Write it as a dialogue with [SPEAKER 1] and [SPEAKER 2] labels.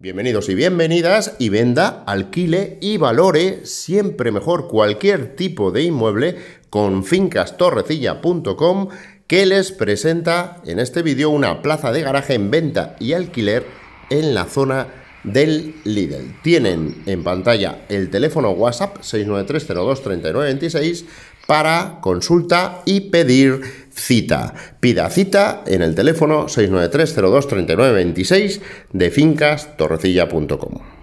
[SPEAKER 1] Bienvenidos y bienvenidas y venda, alquile y valore siempre mejor cualquier tipo de inmueble con fincastorrecilla.com que les presenta en este vídeo una plaza de garaje en venta y alquiler en la zona del Lidl. Tienen en pantalla el teléfono WhatsApp 693023926 para consulta y pedir cita. Pida cita en el teléfono 693 02 3926 de fincastorrecilla.com.